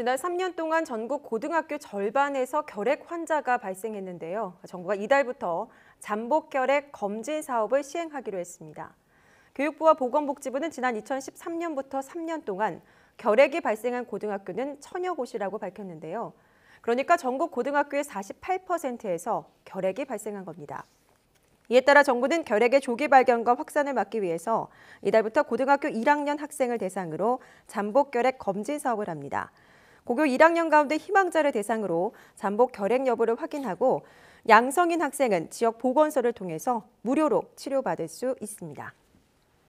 지난 3년 동안 전국 고등학교 절반에서 결핵 환자가 발생했는데요. 정부가 이달부터 잠복 결핵 검진 사업을 시행하기로 했습니다. 교육부와 보건복지부는 지난 2013년부터 3년 동안 결핵이 발생한 고등학교는 천여 곳이라고 밝혔는데요. 그러니까 전국 고등학교의 48%에서 결핵이 발생한 겁니다. 이에 따라 정부는 결핵의 조기 발견과 확산을 막기 위해서 이달부터 고등학교 1학년 학생을 대상으로 잠복 결핵 검진 사업을 합니다. 고교 1학년 가운데 희망자를 대상으로 잠복 결핵 여부를 확인하고 양성인 학생은 지역 보건소를 통해서 무료로 치료받을 수 있습니다.